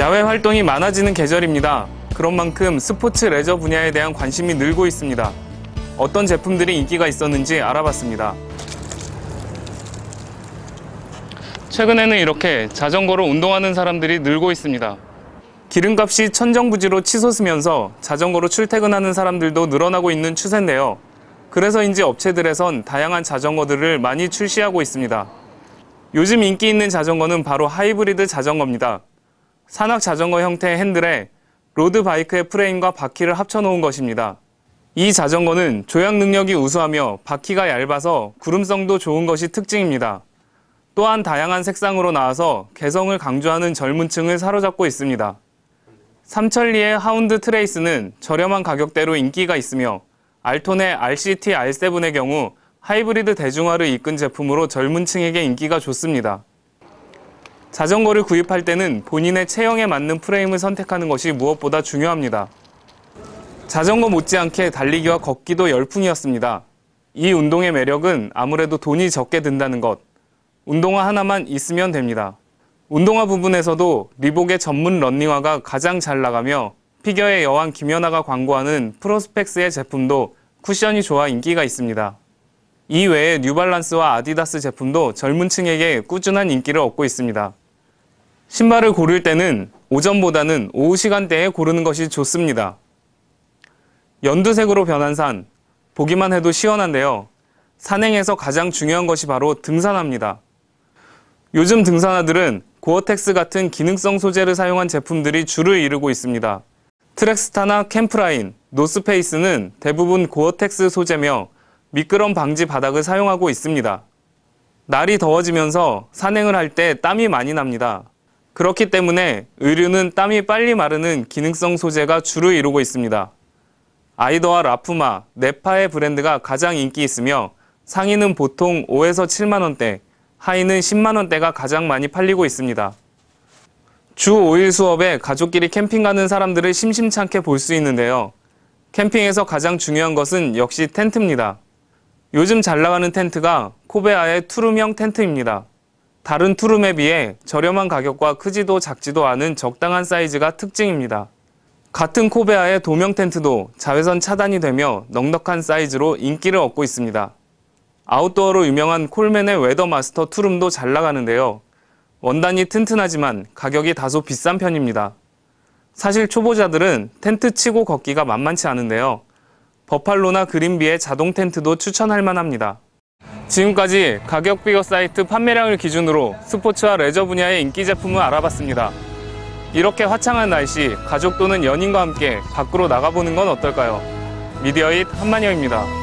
야외 활동이 많아지는 계절입니다. 그런 만큼 스포츠 레저 분야에 대한 관심이 늘고 있습니다. 어떤 제품들이 인기가 있었는지 알아봤습니다. 최근에는 이렇게 자전거로 운동하는 사람들이 늘고 있습니다. 기름값이 천정부지로 치솟으면서 자전거로 출퇴근하는 사람들도 늘어나고 있는 추세인데요. 그래서인지 업체들에선 다양한 자전거들을 많이 출시하고 있습니다. 요즘 인기 있는 자전거는 바로 하이브리드 자전거입니다. 산악 자전거 형태의 핸들에 로드바이크의 프레임과 바퀴를 합쳐놓은 것입니다. 이 자전거는 조향 능력이 우수하며 바퀴가 얇아서 구름성도 좋은 것이 특징입니다. 또한 다양한 색상으로 나와서 개성을 강조하는 젊은 층을 사로잡고 있습니다. 삼천리의 하운드 트레이스는 저렴한 가격대로 인기가 있으며 알톤의 RCT R7의 경우 하이브리드 대중화를 이끈 제품으로 젊은 층에게 인기가 좋습니다. 자전거를 구입할 때는 본인의 체형에 맞는 프레임을 선택하는 것이 무엇보다 중요합니다. 자전거 못지않게 달리기와 걷기도 열풍이었습니다. 이 운동의 매력은 아무래도 돈이 적게 든다는 것. 운동화 하나만 있으면 됩니다. 운동화 부분에서도 리복의 전문 런닝화가 가장 잘 나가며 피겨의 여왕 김연아가 광고하는 프로스펙스의 제품도 쿠션이 좋아 인기가 있습니다. 이외에 뉴발란스와 아디다스 제품도 젊은 층에게 꾸준한 인기를 얻고 있습니다. 신발을 고를 때는 오전보다는 오후 시간대에 고르는 것이 좋습니다. 연두색으로 변한 산, 보기만 해도 시원한데요. 산행에서 가장 중요한 것이 바로 등산화입니다. 요즘 등산화들은 고어텍스 같은 기능성 소재를 사용한 제품들이 주를 이루고 있습니다. 트랙스타나 캠프라인, 노스페이스는 대부분 고어텍스 소재며 미끄럼 방지 바닥을 사용하고 있습니다. 날이 더워지면서 산행을 할 때 땀이 많이 납니다. 그렇기 때문에 의류는 땀이 빨리 마르는 기능성 소재가 주를 이루고 있습니다. 아이더와 라푸마 네파의 브랜드가 가장 인기 있으며 상의는 보통 5에서 7만 원대, 하의는 10만 원대가 가장 많이 팔리고 있습니다. 주 5일 수업에 가족끼리 캠핑 가는 사람들을 심심찮게 볼 수 있는데요. 캠핑에서 가장 중요한 것은 역시 텐트입니다. 요즘 잘 나가는 텐트가 코베아의 투룸형 텐트입니다. 다른 투룸에 비해 저렴한 가격과 크지도 작지도 않은 적당한 사이즈가 특징입니다. 같은 코베아의 도명 텐트도 자외선 차단이 되며 넉넉한 사이즈로 인기를 얻고 있습니다. 아웃도어로 유명한 콜맨의 웨더마스터 투룸도 잘 나가는데요. 원단이 튼튼하지만 가격이 다소 비싼 편입니다. 사실 초보자들은 텐트 치고 걷기가 만만치 않은데요. 버팔로나 그린비의 자동 텐트도 추천할 만합니다. 지금까지 가격 비교 사이트 판매량을 기준으로 스포츠와 레저 분야의 인기 제품을 알아봤습니다. 이렇게 화창한 날씨, 가족 또는 연인과 함께 밖으로 나가보는 건 어떨까요? 미디어잇 한만영입니다.